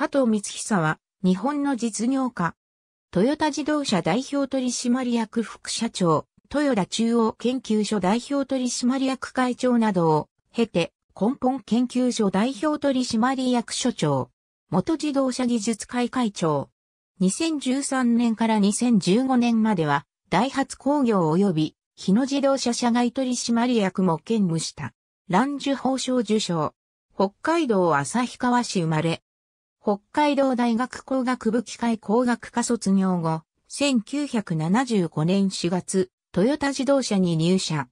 加藤光久は、日本の実業家。トヨタ自動車代表取締役副社長、豊田中央研究所代表取締役会長などを経て、根本研究所代表取締役所長、元自動車技術会会長。2013年から2015年までは、ダイハツ工業及び、日野自動車社外取締役も兼務した。蘭受報奨受賞。北海道旭川市生まれ、北海道大学工学部機械工学科卒業後、1975年4月、トヨタ自動車に入社。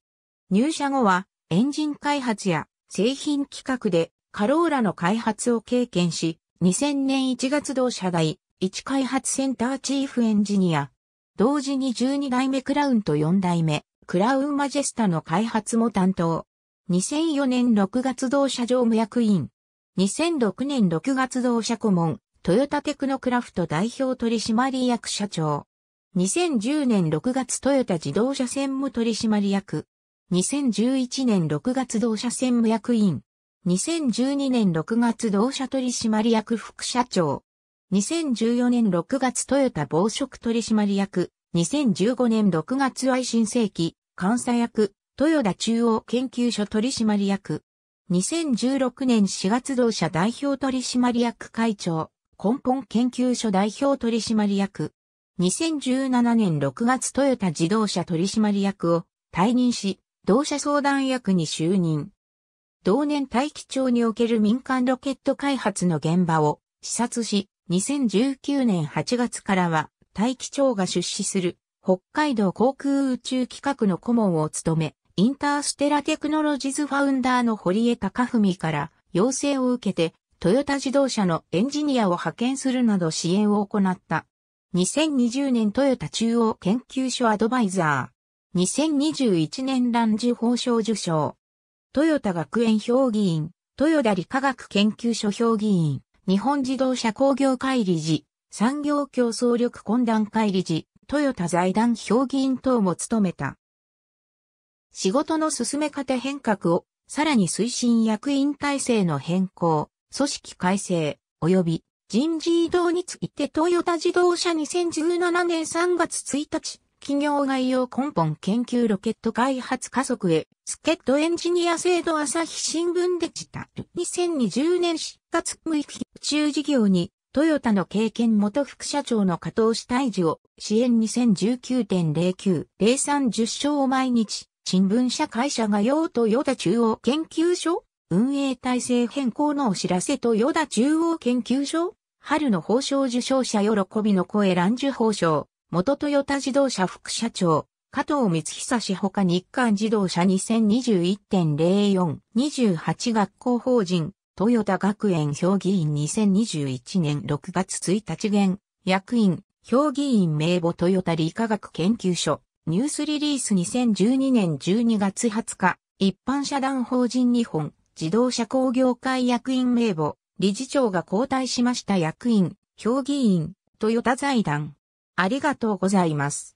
入社後は、エンジン開発や製品企画でカローラの開発を経験し、2000年1月同社大1開発センターチーフエンジニア。同時に12代目クラウンと4代目クラウンマジェスタの開発も担当。2004年6月同社常務役員2006年6月同社顧問、トヨタテクノクラフト代表取締役社長。2010年6月トヨタ自動車専務取締役。2011年6月同社専務役員。2012年6月同社取締役副社長。2014年6月トヨタ防食取締役。2015年6月愛新世紀監査役。豊田中央研究所取締役。2016年4月同社代表取締役会長、根本研究所代表取締役。2017年6月トヨタ自動車取締役を退任し、同社相談役に就任。同年大気庁における民間ロケット開発の現場を視察し、2019年8月からは大気庁が出資する北海道航空宇宙企画の顧問を務め、インターステラテクノロジズファウンダーの堀江隆文から要請を受けて、トヨタ自動車のエンジニアを派遣するなど支援を行った。2020年トヨタ中央研究所アドバイザー。2021年ランジ法賞受賞。トヨタ学園評議員、豊田理化学研究所評議員、日本自動車工業会理事、産業競争力懇談会理事、トヨタ財団評議員等も務めた。仕事の進め方変革を、さらに推進役員体制の変更、組織改正、及び人事異動についてトヨタ自動車2017年3月1日、企業概要根本研究ロケット開発加速へ、助っ人エンジニア制度朝日新聞デジタル。2020年4月6日、宇宙事業に、トヨタの経験元副社長の加藤氏退治を支援2 0 1 9 0 9 0 3 0勝を毎日、新聞社会社が用と与田中央研究所運営体制変更のお知らせと与田中央研究所春の報奨受賞者喜びの声乱受報奨元トヨタ自動車副社長加藤光久氏他日韓自動車2021.0428学校法人トヨタ学園評議員2021年6月1日現役員評議員名簿トヨタ理化学研究所ニュースリリース2012年12月20日、一般社団法人日本自動車工業会役員名簿、理事長が交代しました役員、評議員、トヨタ財団。ありがとうございます。